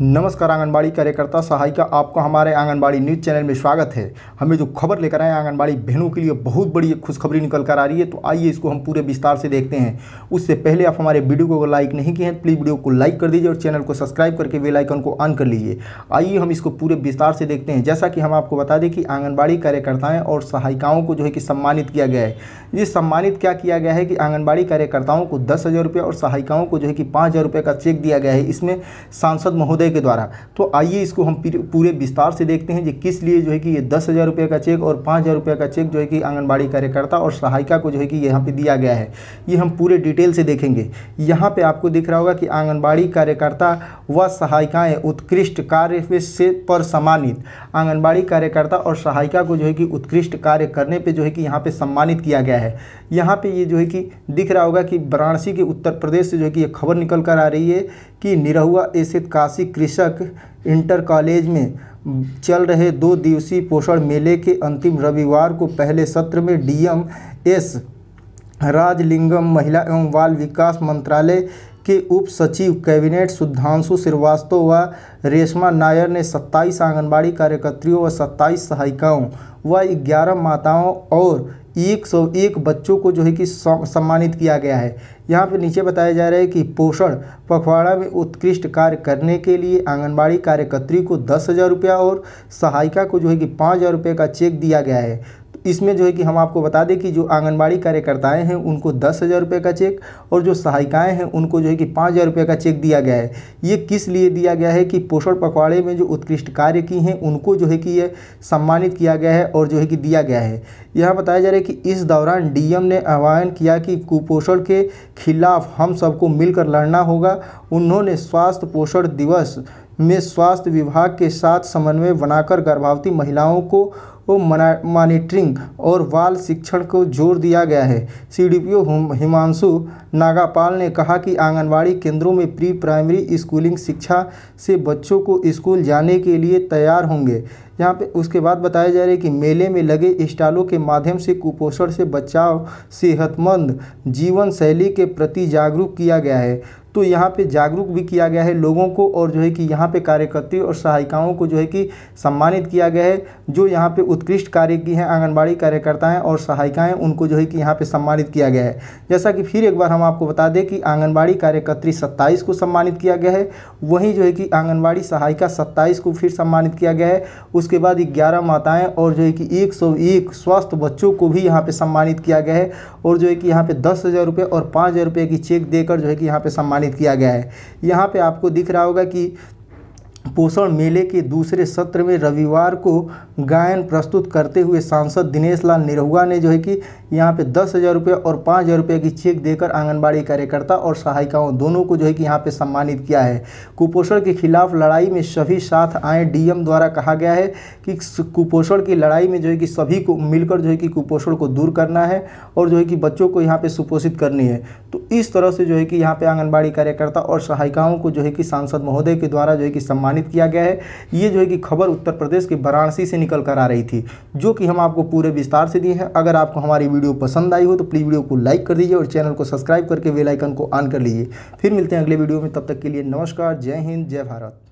नमस्कार आंगनबाड़ी कार्यकर्ता सहायिका आपका हमारे आंगनबाड़ी न्यूज़ चैनल में स्वागत है हमें जो खबर लेकर आए आंगनबाड़ी बहनों के लिए बहुत बड़ी एक खुशखबरी निकल कर आ रही है तो आइए इसको हम पूरे विस्तार से देखते हैं उससे पहले आप हमारे वीडियो को लाइक नहीं किए हैं प्लीज़ वीडियो को लाइक कर दीजिए और चैनल को सब्सक्राइब करके वेलाइकन को ऑन कर लीजिए आइए हम इसको पूरे विस्तार से देखते हैं जैसा कि हम आपको बता दें कि आंगनबाड़ी कार्यकर्ताएँ और सहायिकाओं को जो है कि सम्मानित किया गया है ये सम्मानित क्या किया गया है कि आंगनबाड़ी कार्यकर्ताओं को दस और सहायिकाओं को जो है कि पाँच का चेक दिया गया है इसमें सांसद महोदय महोदय के द्वारा तो आइए इसको हम पूरे विस्तार से देखते हैं कि किस लिए जो है कि ये दस हज़ार रुपये का चेक और पाँच हज़ार रुपये का चेक जो है कि आंगनबाड़ी कार्यकर्ता और सहायिका को जो है कि यहाँ पर दिया गया है ये हम पूरे डिटेल से देखेंगे यहाँ पर आपको दिख रहा होगा कि आंगनबाड़ी कार्यकर्ता व सहायिकाएँ उत्कृष्ट कार्य से पर सम्मानित आंगनबाड़ी कार्यकर्ता और सहायिका को जो है कि उत्कृष्ट कार्य करने पर जो है कि यहाँ पर सम्मानित किया गया है यहाँ पे ये जो है कि दिख रहा होगा कि वाराणसी के उत्तर प्रदेश से जो है कि ये खबर निकल कर आ रही है कि निरहुआ एसित काशी कृषक इंटर कॉलेज में चल रहे दो दिवसीय पोषण मेले के अंतिम रविवार को पहले सत्र में डीएम एस राजलिंगम महिला एवं बाल विकास मंत्रालय के उप सचिव कैबिनेट सुधांशु श्रीवास्तव व रेशमा नायर ने 27 आंगनबाड़ी कार्यकर्त्रियों व 27 सहायिकाओं व 11 माताओं और 101 बच्चों को जो है कि सम्मानित किया गया है यहाँ पे नीचे बताया जा रहा है कि पोषण पखवाड़ा में उत्कृष्ट कार्य करने के लिए आंगनबाड़ी कार्यकर्त्री को दस हज़ार रुपया और सहायिका को जो है कि पाँच हज़ार रुपये का चेक दिया गया है इसमें जो है कि हम आपको बता दें कि जो आंगनबाड़ी कार्यकर्ताएं हैं उनको दस हज़ार रुपये का चेक और जो सहायिकाएं हैं उनको जो है कि पाँच हज़ार रुपये का चेक दिया गया है ये किस लिए दिया गया है कि पोषण पखवाड़े में जो उत्कृष्ट कार्य की हैं उनको जो है कि ये सम्मानित किया गया है और जो है कि दिया गया है यहाँ बताया जा रहा है कि इस दौरान डी ने आह्वान किया कि कुपोषण के खिलाफ हम सबको मिलकर लड़ना होगा उन्होंने स्वास्थ्य पोषण दिवस में स्वास्थ्य विभाग के साथ समन्वय बनाकर गर्भवती महिलाओं को को मॉनिटरिंग और बाल शिक्षण को जोर दिया गया है सीडीपीओ हिमांशु नागापाल ने कहा कि आंगनबाड़ी केंद्रों में प्री प्राइमरी स्कूलिंग शिक्षा से बच्चों को स्कूल जाने के लिए तैयार होंगे यहाँ पे उसके बाद बताया जा रहा है कि मेले में लगे स्टालों के माध्यम से कुपोषण से बचाव सेहतमंद जीवन शैली के प्रति जागरूक किया गया है तो यहाँ पे जागरूक भी किया गया है लोगों को और जो है कि यहाँ पे कार्यकर्ती और सहायिकाओं को जो है कि सम्मानित किया गया है जो यहाँ पे उत्कृष्ट कार्य की हैं आंगनबाड़ी कार्यकर्ताएँ और सहायिकाएं उनको जो है कि यहाँ पे सम्मानित किया गया है जैसा कि फिर एक बार हम आपको बता दें कि आंगनबाड़ी कार्यकर्त्री सत्ताईस को सम्मानित किया गया है वहीं जो है कि आंगनबाड़ी सहायिका सत्ताईस को फिर सम्मानित किया गया है उस उसके बाद ग्यारह माताएं और जो है कि एक सौ एक स्वस्थ बच्चों को भी यहाँ पे सम्मानित किया गया है और जो है कि यहाँ पे दस हज़ार रुपये और पाँच हज़ार रुपये की चेक देकर जो है कि यहाँ पे सम्मानित किया गया है यहाँ पे आपको दिख रहा होगा कि पोषण मेले के दूसरे सत्र में रविवार को गायन प्रस्तुत करते हुए सांसद दिनेश लाल निरहुआ ने जो है कि यहाँ पे दस हज़ार रुपये और पाँच हज़ार रुपये की चेक देकर आंगनबाड़ी कार्यकर्ता और सहायिकाओं दोनों को जो है कि यहाँ पे सम्मानित किया है कुपोषण के खिलाफ लड़ाई में सभी साथ आए डीएम द्वारा कहा गया है कि कुपोषण की लड़ाई में जो है कि सभी को मिलकर जो है कि कुपोषण को दूर करना है और जो है कि बच्चों को यहाँ पर सुपोषित करनी है तो इस तरह से जो है कि यहाँ पर आंगनबाड़ी कार्यकर्ता और सहायिकाओं को जो है कि सांसद महोदय के द्वारा जो है कि सम्मानित सम्मानित किया गया है ये जो है कि खबर उत्तर प्रदेश के वाराणसी से निकल कर आ रही थी जो कि हम आपको पूरे विस्तार से दिए हैं अगर आपको हमारी वीडियो पसंद आई हो तो प्लीज़ वीडियो को लाइक कर दीजिए और चैनल को सब्सक्राइब करके बेलाइकन को ऑन कर लीजिए फिर मिलते हैं अगले वीडियो में तब तक के लिए नमस्कार जय हिंद जय भारत